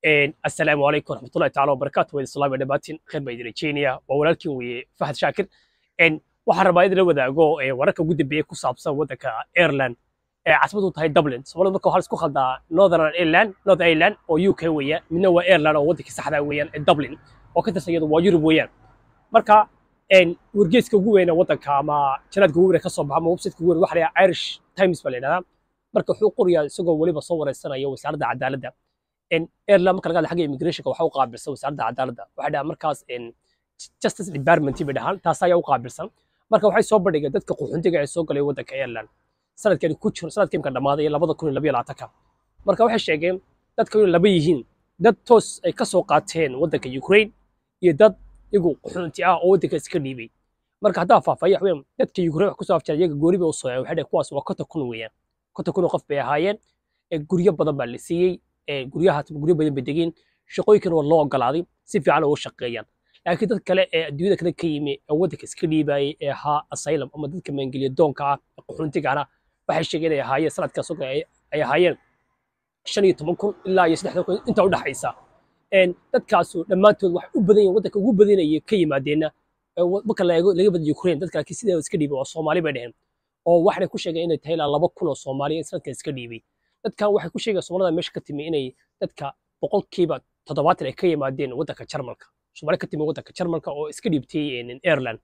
assalaamu calaykum waraxmatullahi tacala wabarakaatu wayda salaam iyo dhamaatiin khayr baa idin rajeynaya waa walaalkiin weeye fahad shaakir waxaan rabaa idinla wadaago wararka ugu dambeeya ku saabsan waddanka Ireland ee caasimaddu tahay Dublin Soomaalidu marka waxa isku khaldaa Northern Ireland Northern Ireland oo UK weeyaan midna waa Ireland oo waddanka saxda weeyaan ee Dublin oo ka tirsan iyadu waa Yurub weeyaan marka wargeyska ugu weyn waddanka ama janaadka ugu weyn ka soo baxa ama website ugu weyn waxa la Irish Times baa la yidhahdaa marka wuxuu qorayaa isagoo weliba soo wareysanaya wasaaradda cadaaladda airland marka laga hadla xagga immigrationka waxaa u qaabilsan wasaaradda cadaaladda waxay dhahaan markaas justice department bay dhahaan taas ayaa u qaabilsan marka waxay soo bandhigeen dadka qaxoontiga ee soo galay waddanka airland sanadkani ku jiro sanadkii imka dhammaaday ee labada kun iyo labayo labaatanka marka waxay sheegeen dadka inay laba yihiin dad toos ay ka soo qaateen waddanka ukraine iyo dad iyagu qaxoonti ah oo waddanka iska dhiibay marka haddaa faahfaahiya waxweyn dadka ukraine wax kusoo afjara iyaga gooriba u waxay dhaheen kuwaas waa konta kun weeyaan konta kun oo qof bay ahaayeen ee guryo badan baa la siiyey guryahaas guryo badan bay degeen shaqooyinkana waa loo ogolaaday si fiican uga shaqeeyaan laakiin dad kale ee adduunyada kale ka yimi ee waddanka iska dhiibayay ee ahaa asylum ama dadka maangeliya doonka ah ee qaxoontigana ah, waxay sheegeen ay ahaayeen sanadkaas oo kale ay ahaayeen shan iyo toban kun ilaa iyo saddex kun inta u dhaxaysa dadkaasu dhammaantood wax u badan waddanka ugu badanaya ka yimaadeenna marka laga badyo ukraine dadka laakiin sidaa iska dhiibay waa soomaali bay dheheen oo waxay ku sheegeen inay tahay ilaa laba kun oo soomaaliya in sanadkan iska dhiibay dadkan waxay ku sheegayaan soomaalida meesha ka timi inay dadka boqolkiiba toddobaatan ay ka yimaadeen waddanka jarmalka soomaali ka timi waddanka jarmalka oo iska dhiibtay eh, ireland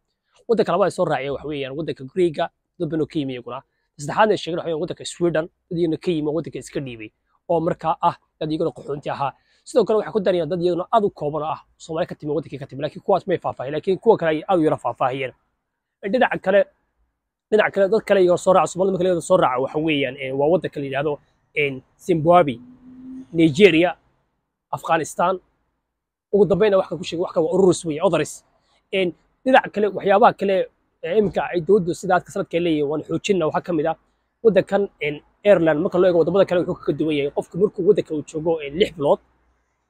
waddanka labaad soo raaciyeen waxa weeyaan waddanka greega dad badan ka yimi iyaguna saddexaadna ay waxa weeyaan waddanka sweden dad iyaguna ka yimi waddanka iska dhiibay oo markaa ah dad iyaguna qaxoonti ahaa sidoo kale waxay ku darayaan dad iyaduna aad u kooban ah soomaali ka timi waddankii ka timi laakiin kuwaas may faahfaahiyeen laakiin kuwa kale ay aad u yara faahfaahiyeen eh, dhinaca kale dhinaca kale dad kale iyagoo soo raaca soomaalida marka soo raaca waxa weeyaan eh, waa waddanka la yidhaahdo zimbabwe nigeria afghanistan ugu dambeyna wax ka ku sheegay wax waa ururus weeye odaris dhinac kale waxyaabaha kale eh, iminka ay dowladdu sidaadka sanadkay leeyihin waan xoojinna waxaa ka mid a ah waddankan ireland marka loo eego wadamada kale wuxuu kaga duwan yahay qofku markuu waddanka uu joogo eh, lix bilood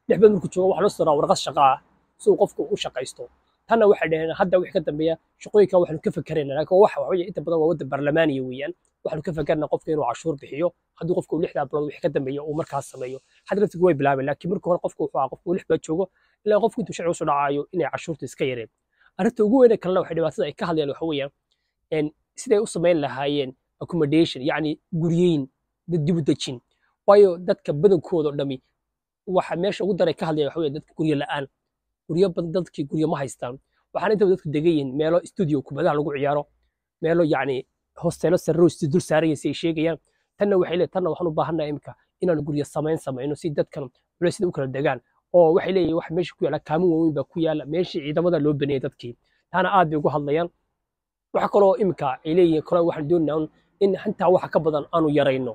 lix bilood markuu joogo waxaa loo soo daraa warqad shaqa ah si uu qofku u shaqaysto tanna waxay dhaheen hadda wix ka dambeeya shaqooyinka waxaanu ka fakerayna laakiin wax waxa inta badan waa wadda baarlamaaniya weeyaan waxaanu ka fakerna qofka inuu cashuur bixiyo haddii qofku lixdaa bilood wix ka dambeeya uu markaas sameeyo hadda laftigu way bilaabeen laakiin marka hore qofku wuxuu ahaa qofku lix baa joogo ilaa qofku intuu sharci usoo dhacaayo inay cashuurta iska yareen arrinta ugu weyne kalena waxay dhibaatada ay ka hadlayaan waxa weeyaan siday u samayn lahaayeen accommodation yacni guryeyn dad dib u dejin waayo dadka badankooda dhami waxa meesha ugu daray ka hadlaya waxa weya dadka guryo la'aan guryo badan dadkii guryo ma haystaan waxaan intaba dadku degayihin meelo studio kubadaha lagu ciyaaro meelo yacni hosteelo sarrow dul saaraya si ay sheegayaan tanna waxay leeyihin tanna waxaan u baahannaha imika inaan guryo samayn samayno si dadkan culaysyada u kala degaan oo waxay leeyihin wax meesha ku yaalla kaamin waaweyn baa ku yaalla meeshii ciidamada loo baneeyay dadkii taana aad bay ugu hadlayaan waxa kaloo imika ay leeyihin kale waxaan doonaynaa in intaa waxa ka badan aanu yarayno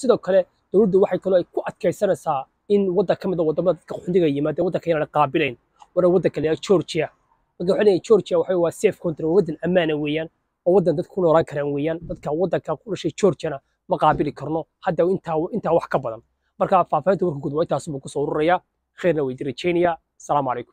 sidoo kale dowladdu waxay kaloo ay ku adkaysanaysaa in waddan ka mid a ah waddamada dadka xundiga yimaadeen waddanka inaan qaabilayn ورا ودك اللي تشورشيا بقول عليه تشورشيا وحي هو سيف كونتر ودن أمانة ويان أو ودن تكون وراك رام ويان تك ودك كل شيء تشورشنا مقابل كرنو حتى وانت وانت وح كبرن بركا فافيت وركود وانت اسمك صور ريا خيرنا ويدري تشينيا السلام عليكم